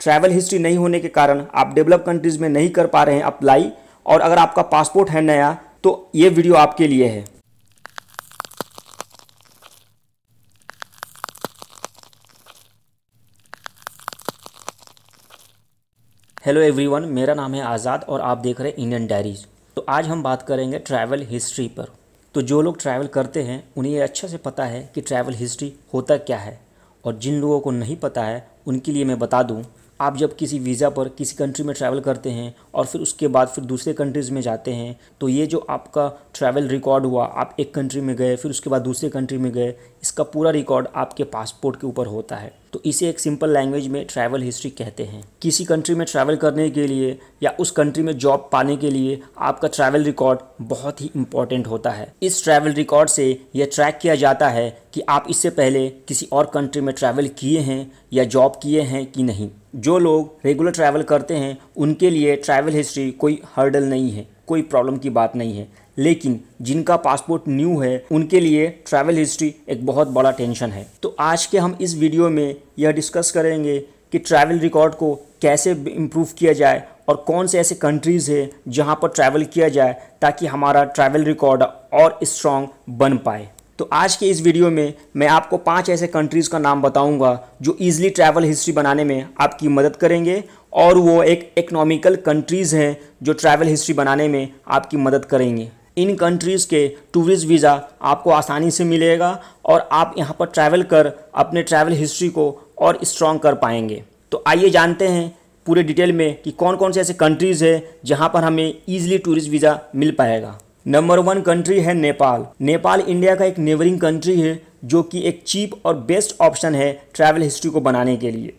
travel history नहीं होने के कारण आप डेवलप कंट्रीज़ में नहीं कर पा रहे हैं अप्लाई और अगर आपका पासपोर्ट है नया तो ये वीडियो आपके लिए है हेलो एवरीवन मेरा नाम है आज़ाद और आप देख रहे हैं इंडियन डायरीज तो आज हम बात करेंगे ट्रैवल हिस्ट्री पर तो जो लोग ट्रैवल करते हैं उन्हें ये अच्छे से पता है कि ट्रैवल हिस्ट्री होता क्या है और जिन लोगों को नहीं पता है उनके लिए मैं बता दूं आप जब किसी वीज़ा पर किसी कंट्री में ट्रैवल करते हैं और फिर उसके बाद फिर दूसरे कंट्रीज़ में जाते हैं तो ये जो आपका ट्रैवल रिकॉर्ड हुआ आप एक कंट्री में गए फिर उसके बाद दूसरे कंट्री में गए इसका पूरा रिकॉर्ड आपके पासपोर्ट के ऊपर होता है तो इसे एक सिंपल लैंग्वेज में ट्रैवल हिस्ट्री कहते हैं किसी कंट्री में ट्रैवल करने के लिए या उस कंट्री में जॉब पाने के लिए आपका ट्रैवल रिकॉर्ड बहुत ही इंपॉर्टेंट होता है इस ट्रैवल रिकॉर्ड से यह ट्रैक किया जाता है कि आप इससे पहले किसी और कंट्री में ट्रैवल किए हैं या जॉब किए हैं कि नहीं जो लोग रेगुलर ट्रैवल करते हैं उनके लिए ट्रैवल हिस्ट्री कोई हर्डल नहीं है कोई प्रॉब्लम की बात नहीं है लेकिन जिनका पासपोर्ट न्यू है उनके लिए ट्रैवल हिस्ट्री एक बहुत बड़ा टेंशन है तो आज के हम इस वीडियो में यह डिस्कस करेंगे कि ट्रैवल रिकॉर्ड को कैसे इम्प्रूव किया जाए और कौन से ऐसे कंट्रीज़ है जहाँ पर ट्रैवल किया जाए ताकि हमारा ट्रैवल रिकॉर्ड और स्ट्रॉन्ग बन पाए तो आज के इस वीडियो में मैं आपको पांच ऐसे कंट्रीज़ का नाम बताऊंगा जो ईज़िली ट्रैवल हिस्ट्री बनाने में आपकी मदद करेंगे और वो एक इकनॉमिकल कंट्रीज़ हैं जो ट्रैवल हिस्ट्री बनाने में आपकी मदद करेंगे इन कंट्रीज़ के टूरिस्ट वीज़ा आपको आसानी से मिलेगा और आप यहाँ पर ट्रैवल कर अपने ट्रैवल हिस्ट्री को और स्ट्रॉन्ग कर पाएंगे तो आइए जानते हैं पूरे डिटेल में कि कौन कौन से ऐसे कंट्रीज़ हैं जहाँ पर हमें ईज़िली टूरिस्ट वीज़ा मिल पाएगा नंबर वन कंट्री है नेपाल नेपाल इंडिया का एक नेबरिंग कंट्री है जो कि एक चीप और बेस्ट ऑप्शन है ट्रैवल हिस्ट्री को बनाने के लिए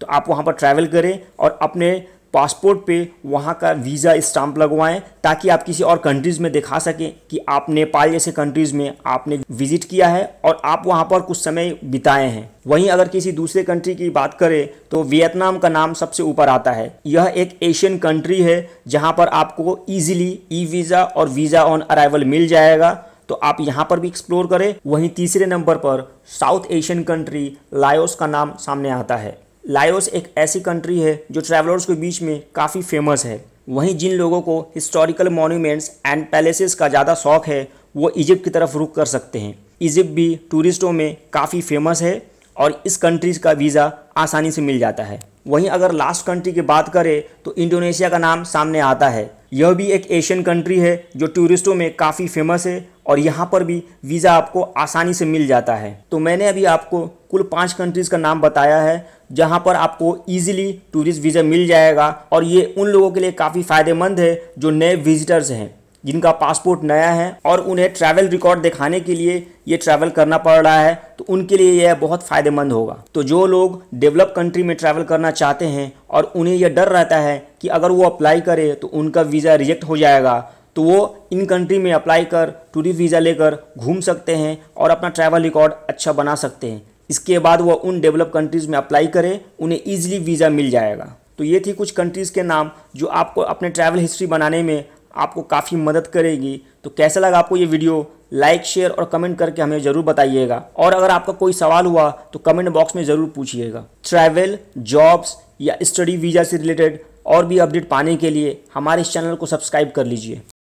तो आप वहाँ पर ट्रैवल करें और अपने पासपोर्ट पे वहाँ का वीज़ा स्टाम्प लगवाएं ताकि आप किसी और कंट्रीज़ में दिखा सकें कि आप नेपाल जैसे कंट्रीज़ में आपने विज़िट किया है और आप वहाँ पर कुछ समय बिताए हैं वहीं अगर किसी दूसरे कंट्री की बात करें तो वियतनाम का नाम सबसे ऊपर आता है यह एक एशियन कंट्री है जहाँ पर आपको ईजिली ई वीज़ा और वीज़ा ऑन अराइवल मिल जाएगा तो आप यहाँ पर भी एक्सप्लोर करें वहीं तीसरे नंबर पर साउथ एशियन कंट्री लायोस का नाम सामने आता है लायोस एक ऐसी कंट्री है जो ट्रैवलर्स के बीच में काफ़ी फेमस है वहीं जिन लोगों को हिस्टोरिकल मॉन्यूमेंट्स एंड पैलेसेस का ज़्यादा शौक है वो इजिप्ट की तरफ रुख कर सकते हैं इजिप्ट भी टूरिस्टों में काफ़ी फेमस है और इस कंट्रीज़ का वीज़ा आसानी से मिल जाता है वहीं अगर लास्ट कंट्री की बात करें तो इंडोनेशिया का नाम सामने आता है यह भी एक एशियन कंट्री है जो टूरिस्टों में काफ़ी फेमस है और यहाँ पर भी वीज़ा आपको आसानी से मिल जाता है तो मैंने अभी आपको कुल पाँच कंट्रीज़ का नाम बताया है जहाँ पर आपको इजीली टूरिस्ट वीज़ा मिल जाएगा और ये उन लोगों के लिए काफ़ी फ़ायदेमंद है जो नए विजिटर्स हैं जिनका पासपोर्ट नया है और उन्हें ट्रैवल रिकॉर्ड दिखाने के लिए ये ट्रैवल करना पड़ रहा है तो उनके लिए यह बहुत फ़ायदेमंद होगा तो जो लोग डेवलप कंट्री में ट्रैवल करना चाहते हैं और उन्हें यह डर रहता है कि अगर वो अप्लाई करे तो उनका वीज़ा रिजेक्ट हो जाएगा तो वो इन कंट्री में अप्लाई कर टूरिस्ट वीज़ा लेकर घूम सकते हैं और अपना ट्रैवल रिकॉर्ड अच्छा बना सकते हैं इसके बाद वह उन डेवलप कंट्रीज़ में अप्लाई करें उन्हें ईजिली वीज़ा मिल जाएगा तो ये थी कुछ कंट्रीज़ के नाम जो आपको अपने ट्रैवल हिस्ट्री बनाने में आपको काफ़ी मदद करेगी तो कैसा लगा आपको ये वीडियो लाइक शेयर और कमेंट करके हमें ज़रूर बताइएगा और अगर आपका कोई सवाल हुआ तो कमेंट बॉक्स में ज़रूर पूछिएगा ट्रैवल जॉब्स या स्टडी वीज़ा से रिलेटेड और भी अपडेट पाने के लिए हमारे इस चैनल को सब्सक्राइब कर लीजिए